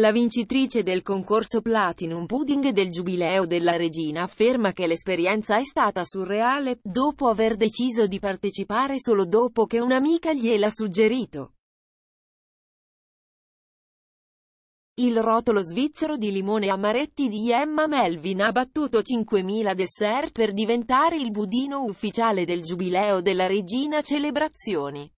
La vincitrice del concorso Platinum Pudding del Giubileo della Regina afferma che l'esperienza è stata surreale, dopo aver deciso di partecipare solo dopo che un'amica gliel'ha suggerito. Il rotolo svizzero di limone amaretti di Emma Melvin ha battuto 5.000 dessert per diventare il budino ufficiale del Giubileo della Regina Celebrazioni.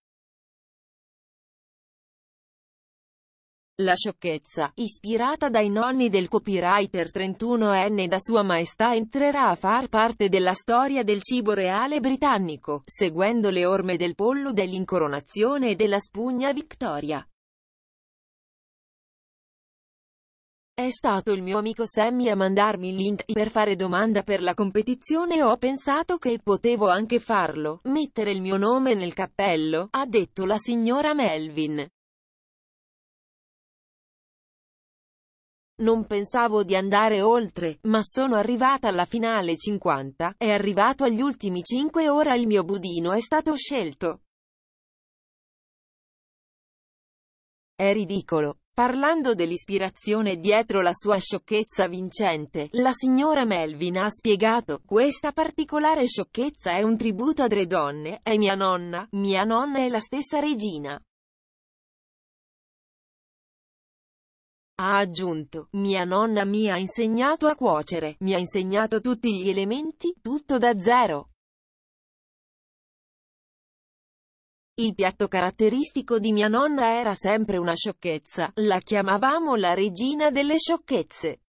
La sciocchezza, ispirata dai nonni del copywriter 31enne da sua maestà entrerà a far parte della storia del cibo reale britannico, seguendo le orme del pollo dell'incoronazione e della spugna Victoria. È stato il mio amico Sammy a mandarmi il link per fare domanda per la competizione e ho pensato che potevo anche farlo, mettere il mio nome nel cappello, ha detto la signora Melvin. Non pensavo di andare oltre, ma sono arrivata alla finale 50, è arrivato agli ultimi 5 ora il mio budino è stato scelto. È ridicolo. Parlando dell'ispirazione dietro la sua sciocchezza vincente, la signora Melvin ha spiegato, questa particolare sciocchezza è un tributo a tre donne, è mia nonna, mia nonna è la stessa regina. Ha aggiunto, mia nonna mi ha insegnato a cuocere, mi ha insegnato tutti gli elementi, tutto da zero. Il piatto caratteristico di mia nonna era sempre una sciocchezza, la chiamavamo la regina delle sciocchezze.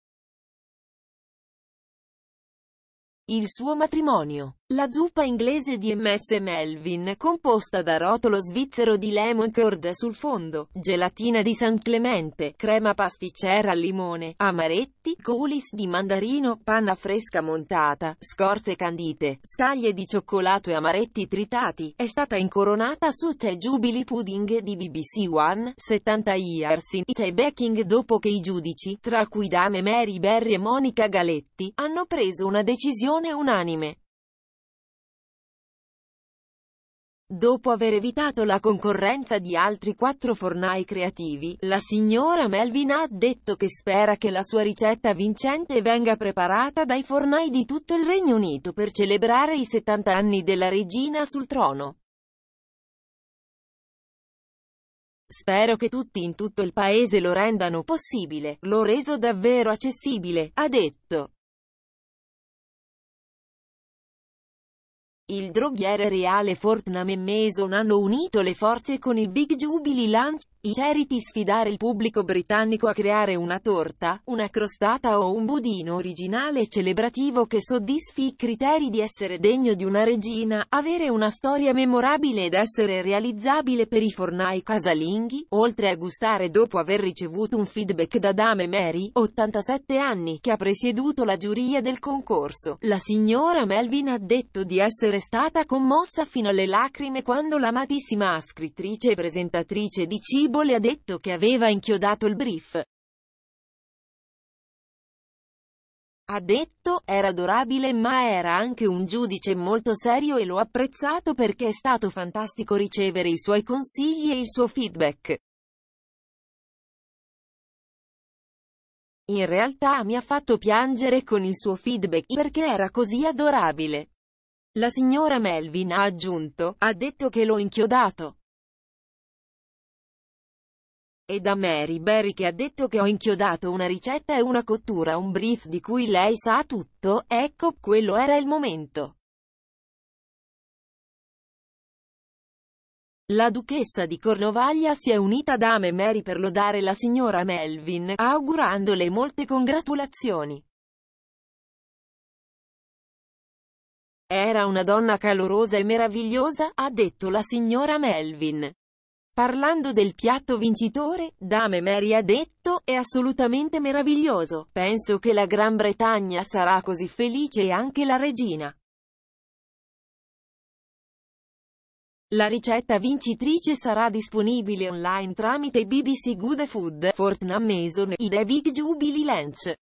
Il suo matrimonio la zuppa inglese di M.S. Melvin, composta da rotolo svizzero di lemon curd sul fondo, gelatina di San Clemente, crema pasticcera al limone, amaretti, coulis di mandarino, panna fresca montata, scorze candite, scaglie di cioccolato e amaretti tritati, è stata incoronata su tè Jubilee Pudding di BBC One, 70 years in tè baking dopo che i giudici, tra cui Dame Mary Berry e Monica Galetti, hanno preso una decisione unanime. Dopo aver evitato la concorrenza di altri quattro fornai creativi, la signora Melvin ha detto che spera che la sua ricetta vincente venga preparata dai fornai di tutto il Regno Unito per celebrare i 70 anni della regina sul trono. Spero che tutti in tutto il paese lo rendano possibile, l'ho reso davvero accessibile, ha detto. Il droghiere reale Fortnum e Mason hanno unito le forze con il Big Jubilee Lunch, i charity sfidare il pubblico britannico a creare una torta, una crostata o un budino originale e celebrativo che soddisfi i criteri di essere degno di una regina, avere una storia memorabile ed essere realizzabile per i fornai casalinghi, oltre a gustare dopo aver ricevuto un feedback da Dame Mary, 87 anni, che ha presieduto la giuria del concorso. La signora Melvin ha detto di essere essere stata commossa fino alle lacrime quando l'amatissima scrittrice e presentatrice di cibo le ha detto che aveva inchiodato il brief. Ha detto, era adorabile ma era anche un giudice molto serio e l'ho apprezzato perché è stato fantastico ricevere i suoi consigli e il suo feedback. In realtà mi ha fatto piangere con il suo feedback perché era così adorabile. La signora Melvin ha aggiunto, ha detto che l'ho inchiodato. E da Mary Berry che ha detto che ho inchiodato una ricetta e una cottura, un brief di cui lei sa tutto, ecco, quello era il momento. La duchessa di Cornovaglia si è unita ad Ame Mary per lodare la signora Melvin, augurandole molte congratulazioni. Era una donna calorosa e meravigliosa, ha detto la signora Melvin. Parlando del piatto vincitore, Dame Mary ha detto, è assolutamente meraviglioso, penso che la Gran Bretagna sarà così felice e anche la regina. La ricetta vincitrice sarà disponibile online tramite BBC Good Food, Fortnum Mason, e The Big Jubilee Lunch.